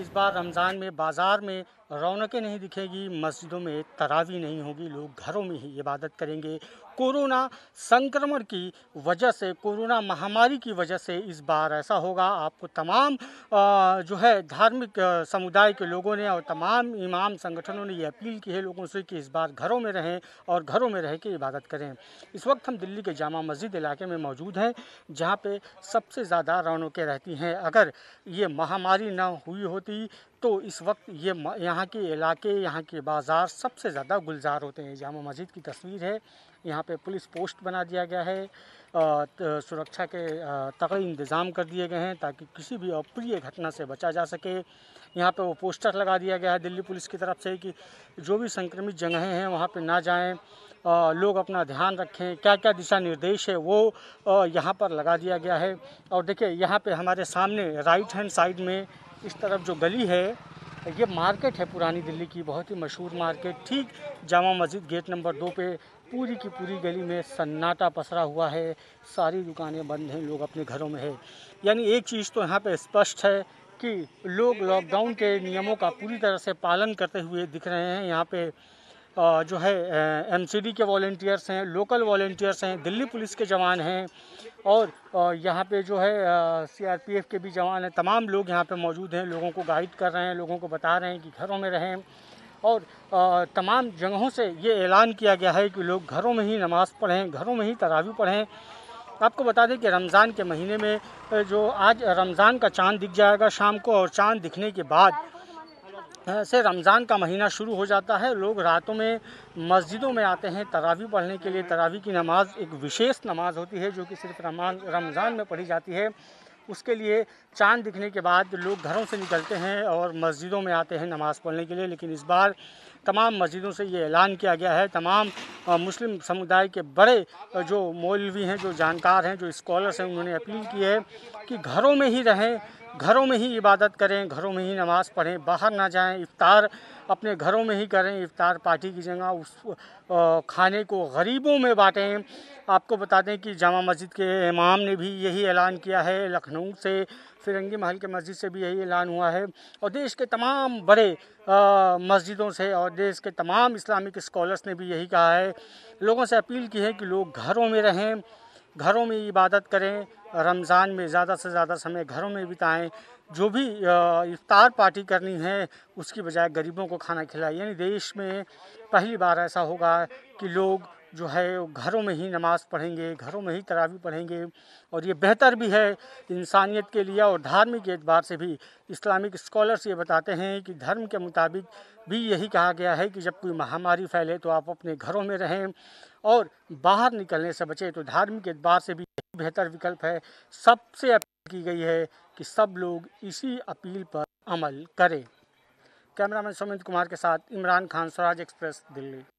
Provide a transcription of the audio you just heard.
इस बार रमज़ान में बाज़ार में रौनकें नहीं दिखेगी मस्जिदों में तरावी नहीं होगी लोग घरों में ही इबादत करेंगे कोरोना संक्रमण की वजह से कोरोना महामारी की वजह से इस बार ऐसा होगा आपको तमाम जो है धार्मिक समुदाय के लोगों ने और तमाम इमाम संगठनों ने ये अपील की है लोगों से कि इस बार घरों में रहें और घरों में रह के इबादत करें इस वक्त हम दिल्ली के जामा मस्जिद इलाके में मौजूद हैं जहाँ पर सबसे ज़्यादा रौनकें रहती हैं अगर ये महामारी ना हुई होती होती तो इस वक्त ये यहाँ के इलाके यहाँ के बाज़ार सबसे ज़्यादा गुलजार होते हैं जामा मस्जिद की तस्वीर है यहाँ पे पुलिस पोस्ट बना दिया गया है सुरक्षा के तगड़े इंतज़ाम कर दिए गए हैं ताकि किसी भी अप्रिय घटना से बचा जा सके यहाँ पे वो पोस्टर लगा दिया गया है दिल्ली पुलिस की तरफ से कि जो भी संक्रमित जगहें हैं वहाँ पे ना जाएं लोग अपना ध्यान रखें क्या क्या दिशा निर्देश है वो यहाँ पर लगा दिया गया है और देखिए यहाँ पर हमारे सामने राइट हैंड साइड में इस तरफ जो गली है ये मार्केट है पुरानी दिल्ली की बहुत ही मशहूर मार्केट ठीक जामा मस्जिद गेट नंबर दो पे पूरी की पूरी गली में सन्नाटा पसरा हुआ है सारी दुकानें बंद हैं लोग अपने घरों में है यानी एक चीज़ तो यहाँ पे स्पष्ट है कि लोग लॉकडाउन के नियमों का पूरी तरह से पालन करते हुए दिख रहे हैं यहाँ पे जो है एमसीडी के वॉल्टियर्स हैं लोकल वॉल्टियर्स हैं दिल्ली पुलिस के जवान हैं और यहाँ पे जो है सीआरपीएफ के भी जवान हैं तमाम लोग यहाँ पे मौजूद हैं लोगों को गाइड कर रहे हैं लोगों को बता रहे हैं कि घरों में रहें और तमाम जगहों से ये ऐलान किया गया है कि लोग घरों में ही नमाज़ पढ़ें घरों में ही तरावी पढ़ें आपको बता दें कि रमज़ान के महीने में जो आज रमज़ान का चांद दिख जाएगा शाम को और चांद दिखने के बाद से रमज़ान का महीना शुरू हो जाता है लोग रातों में मस्जिदों में आते हैं तरावी पढ़ने के लिए तरावी की नमाज़ एक विशेष नमाज़ होती है जो कि सिर्फ रमान रमज़ान में पढ़ी जाती है उसके लिए चांद दिखने के बाद लोग घरों से निकलते हैं और मस्जिदों में आते हैं नमाज़ पढ़ने के लिए लेकिन इस बार तमाम मस्जिदों से ये ऐलान किया गया है तमाम मुस्लिम समुदाय के बड़े जो मौलवी हैं जो जानकार हैं जो स्कॉलर्स हैं उन्होंने अपील की है कि घरों में ही रहें घरों में ही इबादत करें घरों में ही नमाज़ पढ़ें बाहर ना जाएं इफ़ार अपने घरों में ही करें इफ़ार पार्टी की जगह उस खाने को गरीबों में बाँटें आपको बता दें कि जामा मस्जिद के इमाम ने भी यही ऐलान किया है लखनऊ से फिरंगी महल के मस्जिद से भी यही ऐलान हुआ है और देश के तमाम बड़े मस्जिदों से और देश के तमाम इस्लामिक स्कॉलर्स ने भी यही कहा है लोगों से अपील की है कि लोग घरों में रहें घरों में इबादत करें रमज़ान में ज़्यादा से ज़्यादा समय घरों में बिताएं जो भी इफ्तार पार्टी करनी है उसकी बजाय गरीबों को खाना खिलाएं यानी देश में पहली बार ऐसा होगा कि लोग जो है घरों में ही नमाज़ पढ़ेंगे घरों में ही तरावी पढ़ेंगे और ये बेहतर भी है इंसानियत के लिए और धार्मिक एतबार से भी इस्लामिक स्कॉलर्स ये बताते हैं कि धर्म के मुताबिक भी यही कहा गया है कि जब कोई महामारी फैले तो आप अपने घरों में रहें और बाहर निकलने से बचें तो धार्मिक एतबार से भी बेहतर विकल्प है सबसे अपील की गई है कि सब लोग इसी अपील पर अमल करें कैमरामैन सुमित कुमार के साथ इमरान खान स्वराज एक्सप्रेस दिल्ली